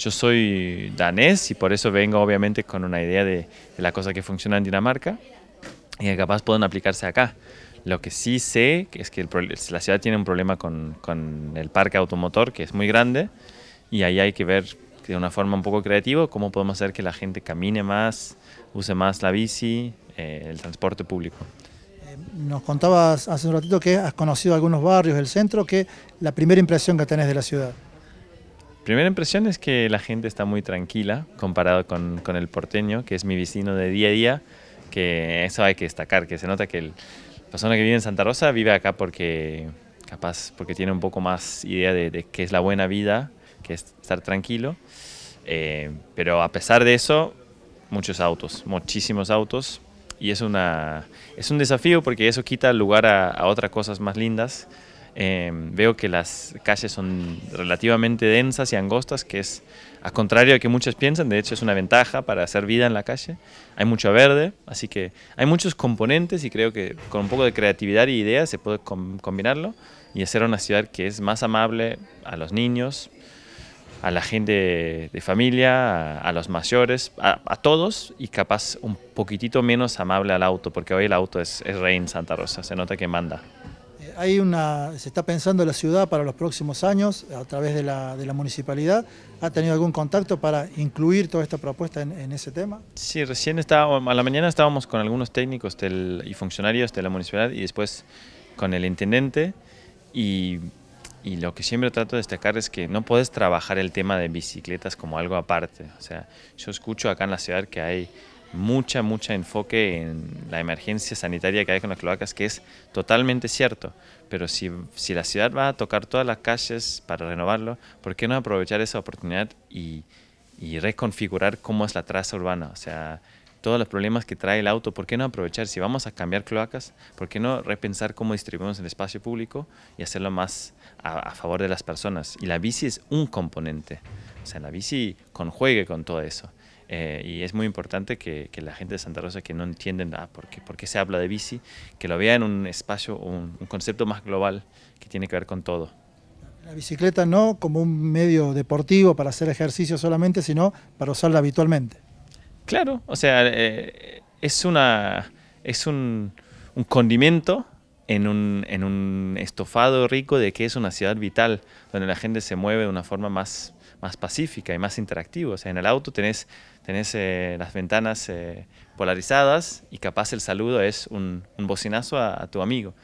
Yo soy danés y por eso vengo obviamente con una idea de, la cosa que funciona en Dinamarca y que capaz pueden aplicarse acá. Lo que sí sé es que la ciudad tiene un problema con, el parque automotor, que es muy grande, y ahí hay que ver de una forma un poco creativa cómo podemos hacer que la gente camine más, use más la bici, eh, el transporte público. Eh, nos contabas hace un ratito que has conocido algunos barrios del centro, que la primera impresión que tenés de la ciudad primera impresión es que la gente está muy tranquila comparado con, el porteño, que es mi vecino de día a día, que eso hay que destacar, que se nota que la persona que vive en Santa Rosa vive acá porque capaz porque tiene un poco más idea de, qué es la buena vida, que es estar tranquilo. Eh, pero a pesar de eso, muchos autos, muchísimos autos. Y es, una, es un desafío porque eso quita lugar a otras cosas más lindas Em, veo que las calles son relativamente densas y angostas, que es, al contrario de que muchos piensan, de hecho es una ventaja para hacer vida en la calle. Hay mucho verde, así que hay muchos componentes y creo que con un poco de creatividad y ideas se puede combinarlo y hacer una ciudad que es más amable a los niños, a la gente de familia, a, los mayores, a, todos y capaz un poquitito menos amable al auto, porque hoy el auto es, es rey en Santa Rosa, se nota que manda. Eh, hay una, se está pensando la ciudad para los próximos años a través de la, municipalidad. ¿Ha tenido algún contacto para incluir toda esta propuesta en, ese tema? Sí, recién estábamos, a la mañana estábamos con algunos técnicos y funcionarios de la municipalidad y después con el intendente y, y lo que siempre trato de destacar es que no puedes trabajar el tema de bicicletas como algo aparte. O sea, yo escucho acá en la ciudad que hay mucha, mucha enfoque en la emergencia sanitaria que hay con las cloacas, que es totalmente cierto. Pero si, la ciudad va a tocar todas las calles para renovarlo, ¿por qué no aprovechar esa oportunidad y, reconfigurar cómo es la traza urbana? O sea, todos los problemas que trae el auto, ¿por qué no aprovechar? Si vamos a cambiar cloacas, ¿por qué no repensar cómo distribuimos el espacio público y hacerlo más a, a favor de las personas? Y la bici es un componente. O sea, la bici conjuegue con todo eso. Eh, y es muy importante que, que, la gente de Santa Rosa que no entiende nada ah, ¿por, qué, se habla de bici, que lo vea en un espacio, un, concepto más global que tiene que ver con todo. La bicicleta no como un medio deportivo para hacer ejercicio solamente, sino para usarla habitualmente. Claro, o sea, eh, es, una, es un, un condimento en un, en un estofado rico de que es una ciudad vital, donde la gente se mueve de una forma más más pacífica y más interactiva. O sea, en el auto tenés, tenés eh, las ventanas eh, polarizadas y capaz el saludo es un, bocinazo a, tu amigo.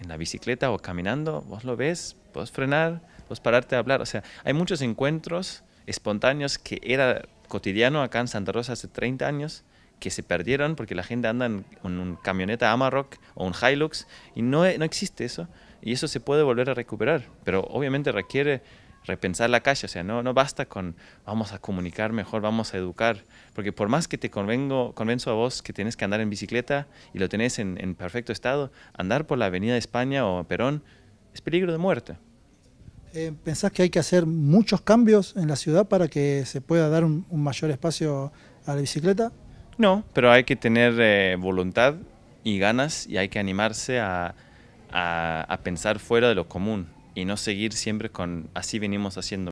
En la bicicleta o caminando, vos lo ves, vos frenar, puedes pararte a hablar. O sea, hay muchos encuentros espontáneos que era cotidiano acá en Santa Rosa hace 30 años que se perdieron porque la gente anda en, un camioneta Amarok o un Hilux y no, no existe eso. Y eso se puede volver a recuperar, pero obviamente requiere repensar la calle, o sea, no, no basta con vamos a comunicar mejor, vamos a educar, porque por más que te convengo, convenzo a vos que tienes que andar en bicicleta y lo tenés en, perfecto estado, andar por la avenida de España o Perón es peligro de muerte. Eh, ¿Pensás que hay que hacer muchos cambios en la ciudad para que se pueda dar un, mayor espacio a la bicicleta? No, pero hay que tener eh, voluntad y ganas y hay que animarse a pensar fuera de lo común y no seguir siempre con así venimos haciendo.